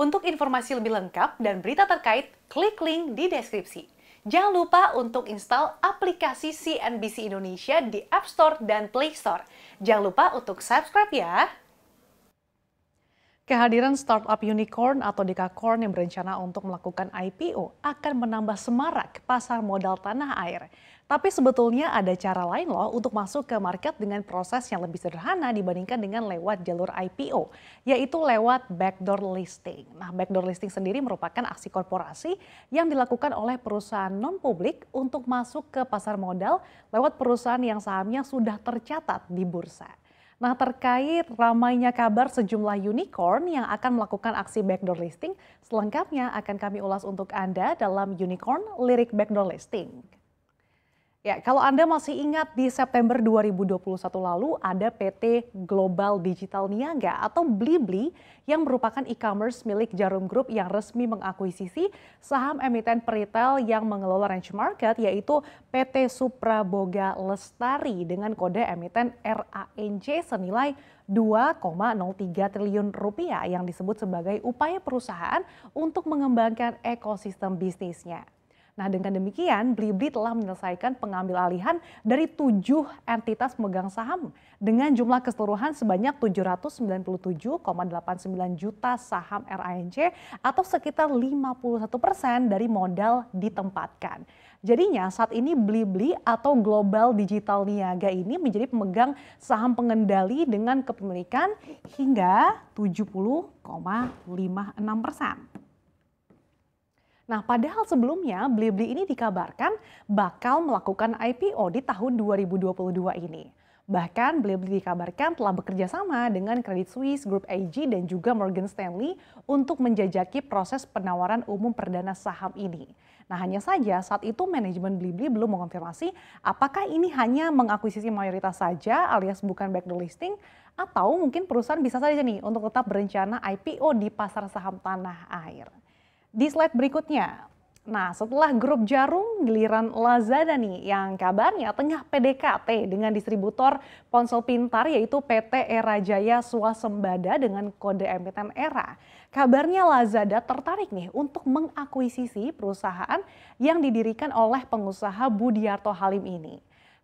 Untuk informasi lebih lengkap dan berita terkait, klik link di deskripsi. Jangan lupa untuk install aplikasi CNBC Indonesia di App Store dan Play Store. Jangan lupa untuk subscribe ya. Kehadiran startup unicorn atau dekakorn yang berencana untuk melakukan IPO akan menambah semarak pasar modal tanah air. Tapi sebetulnya ada cara lain loh untuk masuk ke market dengan proses yang lebih sederhana dibandingkan dengan lewat jalur IPO, yaitu lewat backdoor listing. Nah, backdoor listing sendiri merupakan aksi korporasi yang dilakukan oleh perusahaan non-publik untuk masuk ke pasar modal lewat perusahaan yang sahamnya sudah tercatat di bursa. Nah terkait ramainya kabar sejumlah unicorn yang akan melakukan aksi backdoor listing, selengkapnya akan kami ulas untuk Anda dalam Unicorn Lirik Backdoor Listing. Ya, kalau Anda masih ingat di September 2021 lalu ada PT Global Digital Niaga atau Blibli yang merupakan e-commerce milik Jarum Group yang resmi mengakuisisi saham emiten peritel yang mengelola range market yaitu PT Supraboga Lestari dengan kode emiten RANC senilai 2,03 triliun rupiah yang disebut sebagai upaya perusahaan untuk mengembangkan ekosistem bisnisnya. Nah dengan demikian Blibli telah menyelesaikan pengambil alihan dari tujuh entitas pemegang saham dengan jumlah keseluruhan sebanyak 797,89 juta saham RANC atau sekitar 51 persen dari modal ditempatkan. Jadinya saat ini Blibli atau Global Digital Niaga ini menjadi pemegang saham pengendali dengan kepemilikan hingga 70,56 persen. Nah, padahal sebelumnya Blibli ini dikabarkan bakal melakukan IPO di tahun 2022 ini. Bahkan Blibli dikabarkan telah bekerja sama dengan Credit Suisse Group AG dan juga Morgan Stanley untuk menjajaki proses penawaran umum perdana saham ini. Nah, hanya saja saat itu manajemen Blibli belum mengonfirmasi apakah ini hanya mengakuisisi mayoritas saja alias bukan backdoor listing atau mungkin perusahaan bisa saja nih untuk tetap berencana IPO di pasar saham tanah air. Di slide berikutnya, Nah, setelah grup jarum, giliran Lazada nih yang kabarnya tengah PDKT dengan distributor ponsel pintar yaitu PT Era Jaya Swasembada dengan kode emiten Era. Kabarnya Lazada tertarik nih untuk mengakuisisi perusahaan yang didirikan oleh pengusaha Budiarto Halim ini.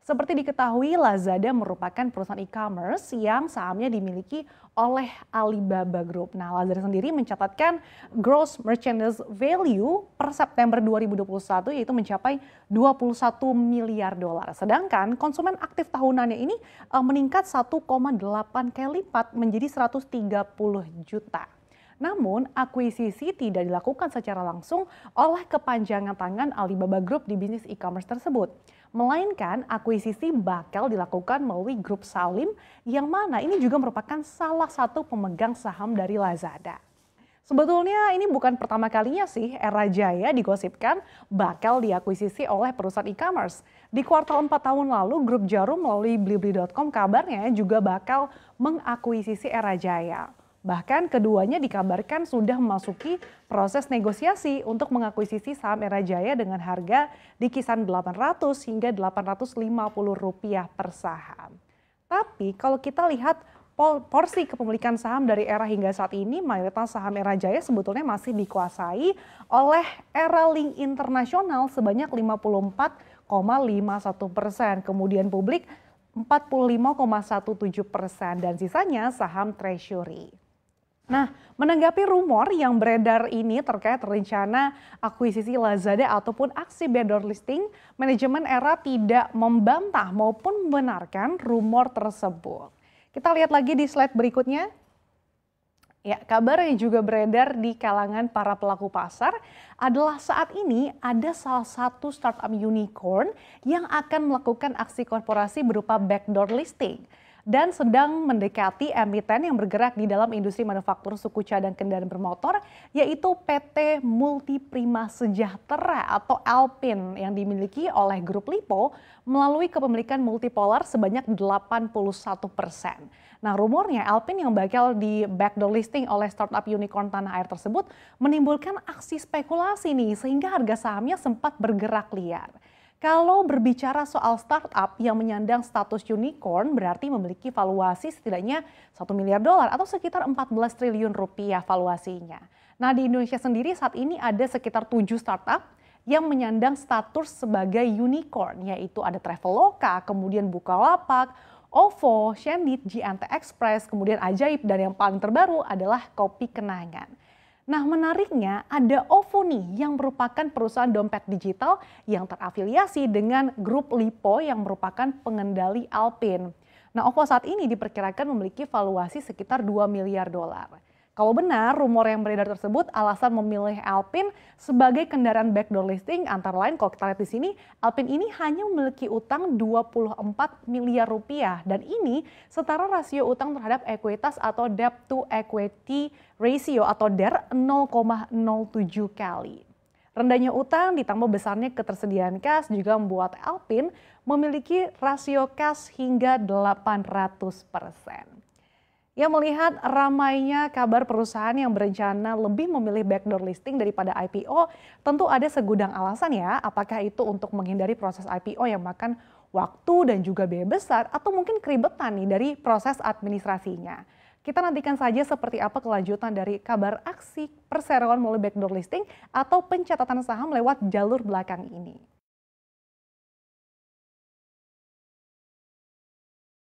Seperti diketahui, Lazada merupakan perusahaan e-commerce yang sahamnya dimiliki oleh Alibaba Group. Nah, Lazada sendiri mencatatkan gross merchandise value per September 2021 yaitu mencapai 21 miliar dolar. Sedangkan konsumen aktif tahunannya ini eh, meningkat 1,8 kali lipat menjadi 130 juta. Namun, akuisisi tidak dilakukan secara langsung oleh kepanjangan tangan Alibaba Group di bisnis e-commerce tersebut. Melainkan, akuisisi bakal dilakukan melalui grup Salim yang mana ini juga merupakan salah satu pemegang saham dari Lazada. Sebetulnya ini bukan pertama kalinya sih Era Jaya digosipkan bakal diakuisisi oleh perusahaan e-commerce. Di kuartal 4 tahun lalu, grup Jarum melalui blibli.com kabarnya juga bakal mengakuisisi Era Jaya. Bahkan keduanya dikabarkan sudah memasuki proses negosiasi untuk mengakuisisi saham Era Jaya dengan harga di kisaran 800 hingga 850 rupiah per saham. Tapi kalau kita lihat porsi kepemilikan saham dari era hingga saat ini mayoritas saham era jaya sebetulnya masih dikuasai oleh era link internasional sebanyak 54,51 persen. Kemudian publik 45,17 persen dan sisanya saham treasury. Nah, menanggapi rumor yang beredar ini terkait rencana akuisisi Lazada ataupun aksi vendor listing, manajemen Era tidak membantah maupun membenarkan rumor tersebut. Kita lihat lagi di slide berikutnya. Ya, kabar yang juga beredar di kalangan para pelaku pasar adalah saat ini ada salah satu startup unicorn yang akan melakukan aksi korporasi berupa backdoor listing dan sedang mendekati emiten yang bergerak di dalam industri manufaktur suku cadang kendaraan bermotor yaitu PT Multiprima Sejahtera atau Alpin yang dimiliki oleh grup Lipo melalui kepemilikan multipolar sebanyak 81 persen. Nah rumornya Alpin yang bakal di backdoor listing oleh startup unicorn tanah air tersebut menimbulkan aksi spekulasi nih sehingga harga sahamnya sempat bergerak liar. Kalau berbicara soal startup yang menyandang status unicorn berarti memiliki valuasi setidaknya 1 miliar dolar atau sekitar 14 triliun rupiah valuasinya. Nah di Indonesia sendiri saat ini ada sekitar 7 startup yang menyandang status sebagai unicorn yaitu ada Traveloka, kemudian Bukalapak, OVO, Shandit, GNT Express, kemudian Ajaib dan yang paling terbaru adalah Kopi Kenangan. Nah menariknya ada OVO nih yang merupakan perusahaan dompet digital yang terafiliasi dengan grup Lipo yang merupakan pengendali Alpin. Nah OVO saat ini diperkirakan memiliki valuasi sekitar 2 miliar dolar. Kalau benar, rumor yang beredar tersebut alasan memilih Alpine sebagai kendaraan backdoor listing antara lain kalau kita lihat di sini, Alpine ini hanya memiliki utang 24 miliar rupiah dan ini setara rasio utang terhadap ekuitas atau debt to equity ratio atau DER 0,07 kali. Rendahnya utang ditambah besarnya ketersediaan kas juga membuat Alpine memiliki rasio kas hingga 800 persen. Ia melihat ramainya kabar perusahaan yang berencana lebih memilih backdoor listing daripada IPO, tentu ada segudang alasan ya, apakah itu untuk menghindari proses IPO yang makan waktu dan juga biaya besar atau mungkin keribetan nih dari proses administrasinya. Kita nantikan saja seperti apa kelanjutan dari kabar aksi perseroan melalui backdoor listing atau pencatatan saham lewat jalur belakang ini.